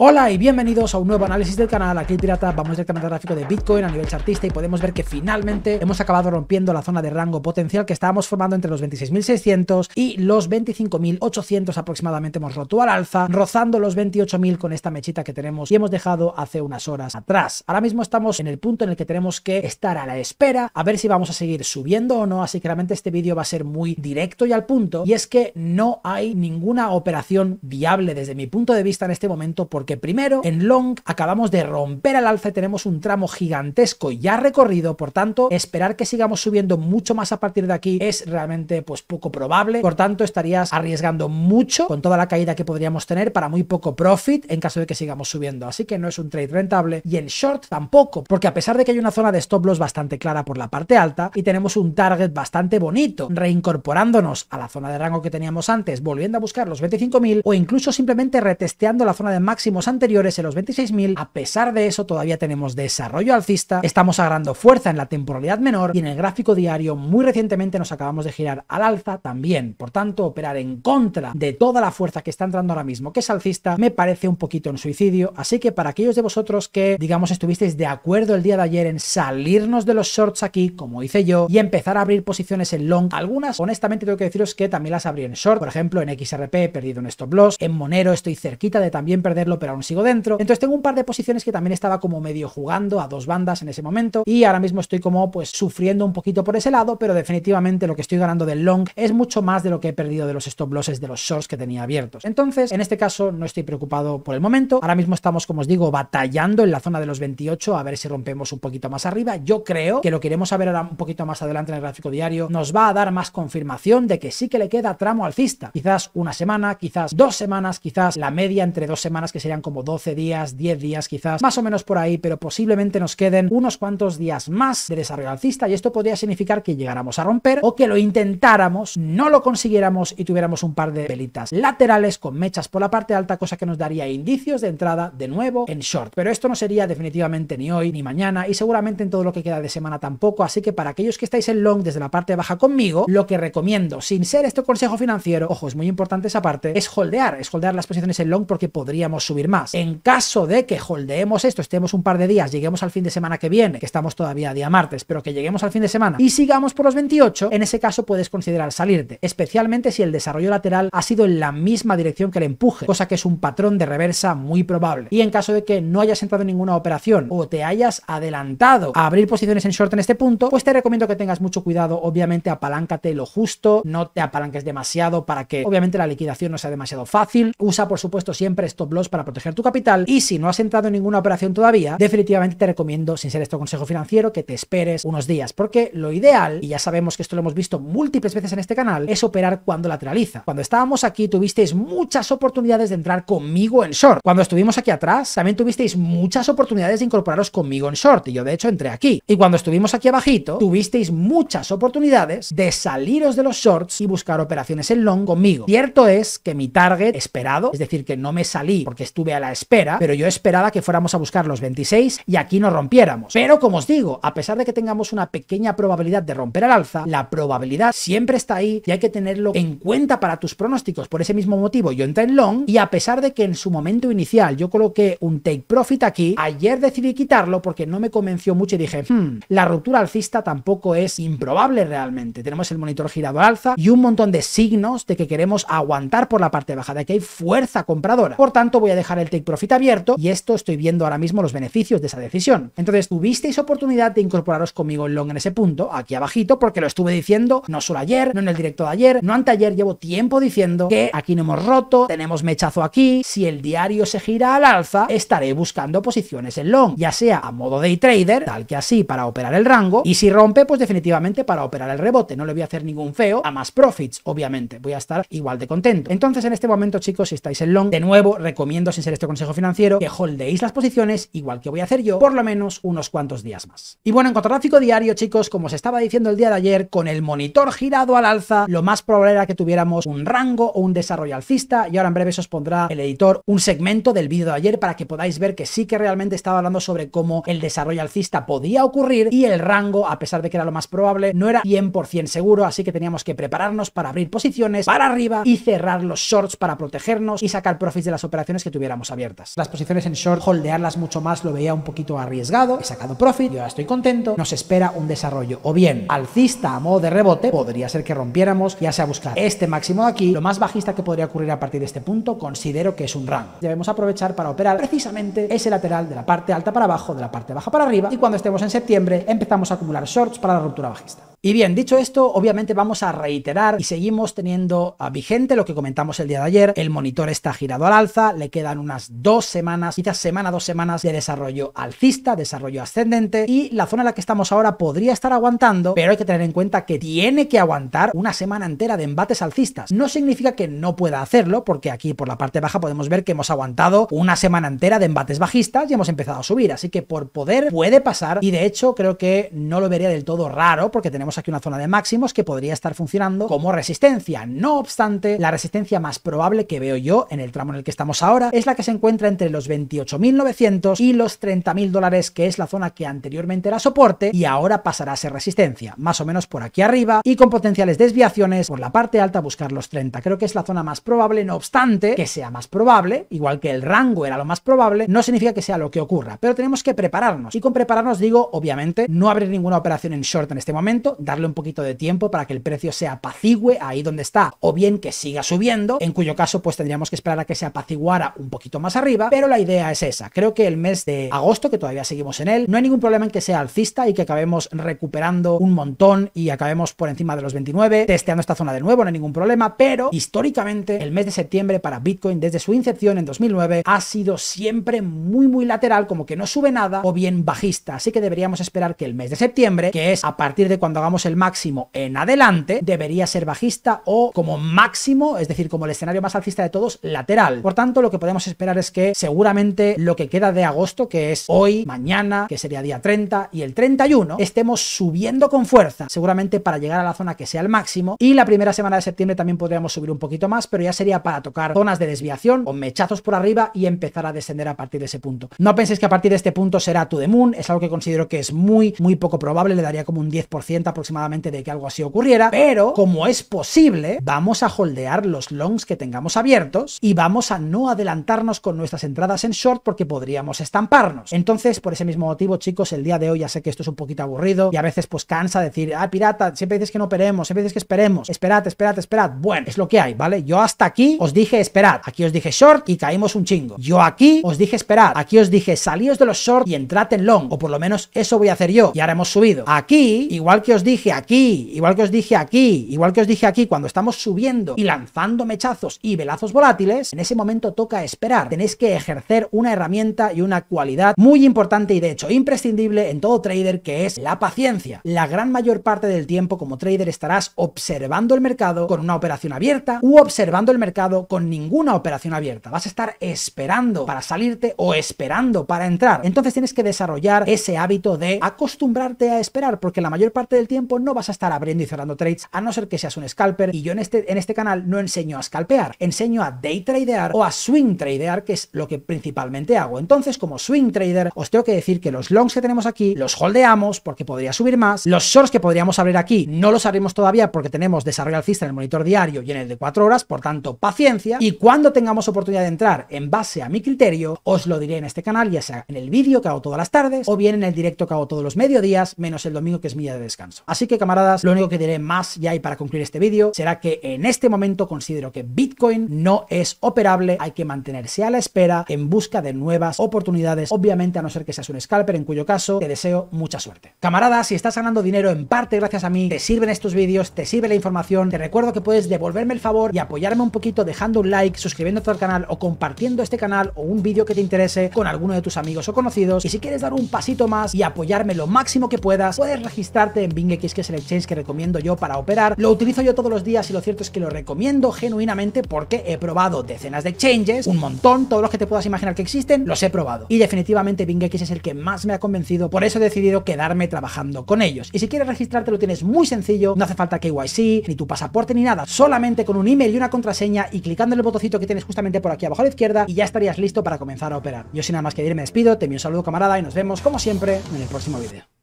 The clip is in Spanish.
Hola y bienvenidos a un nuevo análisis del canal, aquí Pirata, vamos directamente al gráfico de Bitcoin a nivel chartista y podemos ver que finalmente hemos acabado rompiendo la zona de rango potencial que estábamos formando entre los 26.600 y los 25.800 aproximadamente hemos roto al alza, rozando los 28.000 con esta mechita que tenemos y hemos dejado hace unas horas atrás. Ahora mismo estamos en el punto en el que tenemos que estar a la espera, a ver si vamos a seguir subiendo o no, así que realmente este vídeo va a ser muy directo y al punto, y es que no hay ninguna operación viable desde mi punto de vista en este momento porque que primero en long acabamos de romper el alce tenemos un tramo gigantesco ya recorrido, por tanto esperar que sigamos subiendo mucho más a partir de aquí es realmente pues poco probable, por tanto estarías arriesgando mucho con toda la caída que podríamos tener para muy poco profit en caso de que sigamos subiendo, así que no es un trade rentable y en short tampoco, porque a pesar de que hay una zona de stop loss bastante clara por la parte alta y tenemos un target bastante bonito, reincorporándonos a la zona de rango que teníamos antes, volviendo a buscar los 25.000 o incluso simplemente retesteando la zona de máximo anteriores en los 26.000, a pesar de eso todavía tenemos desarrollo alcista, estamos agarrando fuerza en la temporalidad menor y en el gráfico diario muy recientemente nos acabamos de girar al alza también. Por tanto, operar en contra de toda la fuerza que está entrando ahora mismo, que es alcista, me parece un poquito un suicidio, así que para aquellos de vosotros que, digamos, estuvisteis de acuerdo el día de ayer en salirnos de los shorts aquí, como hice yo, y empezar a abrir posiciones en long, algunas, honestamente tengo que deciros que también las abrí en short, por ejemplo, en XRP he perdido un stop loss, en Monero estoy cerquita de también perderlo, pero aún sigo dentro. Entonces tengo un par de posiciones que también estaba como medio jugando a dos bandas en ese momento y ahora mismo estoy como pues sufriendo un poquito por ese lado, pero definitivamente lo que estoy ganando del long es mucho más de lo que he perdido de los stop losses de los shorts que tenía abiertos. Entonces, en este caso no estoy preocupado por el momento. Ahora mismo estamos, como os digo, batallando en la zona de los 28 a ver si rompemos un poquito más arriba. Yo creo que lo que iremos a ver ahora un poquito más adelante en el gráfico diario nos va a dar más confirmación de que sí que le queda tramo alcista. Quizás una semana, quizás dos semanas, quizás la media entre dos semanas que serían como 12 días, 10 días quizás, más o menos por ahí, pero posiblemente nos queden unos cuantos días más de desarrollo alcista y esto podría significar que llegáramos a romper o que lo intentáramos, no lo consiguiéramos y tuviéramos un par de velitas laterales con mechas por la parte alta, cosa que nos daría indicios de entrada de nuevo en short. Pero esto no sería definitivamente ni hoy ni mañana y seguramente en todo lo que queda de semana tampoco, así que para aquellos que estáis en long desde la parte baja conmigo, lo que recomiendo, sin ser este consejo financiero, ojo, es muy importante esa parte, es holdear, es holdear las posiciones en long porque podríamos subir más. En caso de que holdeemos esto, estemos un par de días, lleguemos al fin de semana que viene, que estamos todavía a día martes, pero que lleguemos al fin de semana y sigamos por los 28, en ese caso puedes considerar salirte, especialmente si el desarrollo lateral ha sido en la misma dirección que el empuje, cosa que es un patrón de reversa muy probable. Y en caso de que no hayas entrado en ninguna operación o te hayas adelantado a abrir posiciones en short en este punto, pues te recomiendo que tengas mucho cuidado, obviamente apaláncate lo justo, no te apalanques demasiado para que obviamente la liquidación no sea demasiado fácil, usa por supuesto siempre stop loss para proteger tu capital. Y si no has entrado en ninguna operación todavía, definitivamente te recomiendo, sin ser esto consejo financiero, que te esperes unos días. Porque lo ideal, y ya sabemos que esto lo hemos visto múltiples veces en este canal, es operar cuando lateraliza. Cuando estábamos aquí tuvisteis muchas oportunidades de entrar conmigo en short. Cuando estuvimos aquí atrás, también tuvisteis muchas oportunidades de incorporaros conmigo en short. Y yo de hecho entré aquí. Y cuando estuvimos aquí abajito, tuvisteis muchas oportunidades de saliros de los shorts y buscar operaciones en long conmigo. Cierto es que mi target esperado, es decir, que no me salí porque estuve a la espera, pero yo esperaba que fuéramos a buscar los 26 y aquí nos rompiéramos. Pero como os digo, a pesar de que tengamos una pequeña probabilidad de romper al alza, la probabilidad siempre está ahí y hay que tenerlo en cuenta para tus pronósticos. Por ese mismo motivo, yo entré en long y a pesar de que en su momento inicial yo coloqué un take profit aquí, ayer decidí quitarlo porque no me convenció mucho y dije, hmm, la ruptura alcista tampoco es improbable realmente. Tenemos el monitor girado alza y un montón de signos de que queremos aguantar por la parte baja, de que hay fuerza compradora. Por tanto, voy a dejar el take profit abierto y esto estoy viendo ahora mismo los beneficios de esa decisión. Entonces tuvisteis oportunidad de incorporaros conmigo en long en ese punto, aquí abajito, porque lo estuve diciendo no solo ayer, no en el directo de ayer, no anteayer, llevo tiempo diciendo que aquí no hemos roto, tenemos mechazo aquí, si el diario se gira al alza, estaré buscando posiciones en long, ya sea a modo day trader, tal que así para operar el rango, y si rompe, pues definitivamente para operar el rebote, no le voy a hacer ningún feo, a más profits, obviamente, voy a estar igual de contento. Entonces en este momento chicos, si estáis en long, de nuevo recomiendo sin ser este consejo financiero, que holdeéis las posiciones, igual que voy a hacer yo, por lo menos unos cuantos días más. Y bueno, en cuanto al gráfico diario, chicos, como os estaba diciendo el día de ayer, con el monitor girado al alza, lo más probable era que tuviéramos un rango o un desarrollo alcista, y ahora en breve os pondrá el editor un segmento del vídeo de ayer para que podáis ver que sí que realmente estaba hablando sobre cómo el desarrollo alcista podía ocurrir y el rango, a pesar de que era lo más probable, no era 100% seguro, así que teníamos que prepararnos para abrir posiciones para arriba y cerrar los shorts para protegernos y sacar profits de las operaciones que tuvieran éramos abiertas. Las posiciones en short, holdearlas mucho más lo veía un poquito arriesgado, he sacado profit, yo ahora estoy contento, nos espera un desarrollo o bien alcista a modo de rebote, podría ser que rompiéramos, ya sea buscar este máximo de aquí, lo más bajista que podría ocurrir a partir de este punto, considero que es un rango. Debemos aprovechar para operar precisamente ese lateral de la parte alta para abajo, de la parte baja para arriba y cuando estemos en septiembre empezamos a acumular shorts para la ruptura bajista. Y bien, dicho esto, obviamente vamos a reiterar y seguimos teniendo ah, vigente lo que comentamos el día de ayer. El monitor está girado al alza, le quedan unas dos semanas, quizás semana, dos semanas de desarrollo alcista, desarrollo ascendente y la zona en la que estamos ahora podría estar aguantando, pero hay que tener en cuenta que tiene que aguantar una semana entera de embates alcistas. No significa que no pueda hacerlo, porque aquí por la parte baja podemos ver que hemos aguantado una semana entera de embates bajistas y hemos empezado a subir, así que por poder puede pasar y de hecho creo que no lo vería del todo raro porque tenemos aquí una zona de máximos que podría estar funcionando como resistencia. No obstante, la resistencia más probable que veo yo en el tramo en el que estamos ahora es la que se encuentra entre los 28.900 y los 30.000 dólares, que es la zona que anteriormente era soporte y ahora pasará a ser resistencia, más o menos por aquí arriba y con potenciales desviaciones por la parte alta buscar los 30. Creo que es la zona más probable, no obstante, que sea más probable, igual que el rango era lo más probable, no significa que sea lo que ocurra, pero tenemos que prepararnos. Y con prepararnos digo, obviamente, no abrir ninguna operación en short en este momento, darle un poquito de tiempo para que el precio se apacigüe ahí donde está, o bien que siga subiendo, en cuyo caso pues tendríamos que esperar a que se apaciguara un poquito más arriba, pero la idea es esa. Creo que el mes de agosto, que todavía seguimos en él, no hay ningún problema en que sea alcista y que acabemos recuperando un montón y acabemos por encima de los 29, testeando esta zona de nuevo, no hay ningún problema, pero históricamente el mes de septiembre para Bitcoin desde su incepción en 2009 ha sido siempre muy muy lateral, como que no sube nada o bien bajista, así que deberíamos esperar que el mes de septiembre, que es a partir de cuando hagamos el máximo en adelante, debería ser bajista o como máximo, es decir, como el escenario más alcista de todos, lateral. Por tanto, lo que podemos esperar es que seguramente lo que queda de agosto, que es hoy, mañana, que sería día 30 y el 31, estemos subiendo con fuerza, seguramente para llegar a la zona que sea el máximo. Y la primera semana de septiembre también podríamos subir un poquito más, pero ya sería para tocar zonas de desviación o mechazos por arriba y empezar a descender a partir de ese punto. No penséis que a partir de este punto será to the moon, es algo que considero que es muy, muy poco probable, le daría como un 10% a aproximadamente de que algo así ocurriera, pero como es posible, vamos a holdear los longs que tengamos abiertos y vamos a no adelantarnos con nuestras entradas en short porque podríamos estamparnos. Entonces, por ese mismo motivo, chicos, el día de hoy ya sé que esto es un poquito aburrido y a veces pues cansa decir, ah, pirata, siempre dices que no operemos, siempre dices que esperemos, esperad, esperad, esperad. Bueno, es lo que hay, ¿vale? Yo hasta aquí os dije esperad, aquí os dije short y caímos un chingo. Yo aquí os dije esperad, aquí os dije salíos de los short y entrad en long, o por lo menos eso voy a hacer yo, y ahora hemos subido. Aquí, igual que os dije aquí, igual que os dije aquí, igual que os dije aquí, cuando estamos subiendo y lanzando mechazos y velazos volátiles, en ese momento toca esperar. Tenéis que ejercer una herramienta y una cualidad muy importante y de hecho imprescindible en todo trader que es la paciencia. La gran mayor parte del tiempo como trader estarás observando el mercado con una operación abierta u observando el mercado con ninguna operación abierta. Vas a estar esperando para salirte o esperando para entrar. Entonces tienes que desarrollar ese hábito de acostumbrarte a esperar porque la mayor parte del tiempo no vas a estar abriendo y cerrando trades a no ser que seas un scalper y yo en este, en este canal no enseño a scalpear, enseño a day tradear o a swing tradear que es lo que principalmente hago. Entonces como swing trader os tengo que decir que los longs que tenemos aquí los holdeamos porque podría subir más, los shorts que podríamos abrir aquí no los abrimos todavía porque tenemos desarrollo alcista en el monitor diario y en el de cuatro horas, por tanto paciencia y cuando tengamos oportunidad de entrar en base a mi criterio os lo diré en este canal ya sea en el vídeo que hago todas las tardes o bien en el directo que hago todos los mediodías menos el domingo que es mi día de descanso. Así que camaradas, lo único que diré más ya hay para concluir este vídeo será que en este momento considero que Bitcoin no es operable, hay que mantenerse a la espera en busca de nuevas oportunidades, obviamente a no ser que seas un scalper, en cuyo caso te deseo mucha suerte. Camaradas, si estás ganando dinero en parte gracias a mí, te sirven estos vídeos, te sirve la información, te recuerdo que puedes devolverme el favor y apoyarme un poquito dejando un like, suscribiéndote al canal o compartiendo este canal o un vídeo que te interese con alguno de tus amigos o conocidos y si quieres dar un pasito más y apoyarme lo máximo que puedas, puedes registrarte en Bing que es el exchange que recomiendo yo para operar. Lo utilizo yo todos los días y lo cierto es que lo recomiendo genuinamente porque he probado decenas de exchanges, un montón, todos los que te puedas imaginar que existen, los he probado. Y definitivamente BingX es el que más me ha convencido, por eso he decidido quedarme trabajando con ellos. Y si quieres registrarte lo tienes muy sencillo, no hace falta KYC, ni tu pasaporte, ni nada, solamente con un email y una contraseña y clicando en el botoncito que tienes justamente por aquí abajo a la izquierda y ya estarías listo para comenzar a operar. Yo sin nada más que decir me despido, te envío un saludo camarada y nos vemos como siempre en el próximo video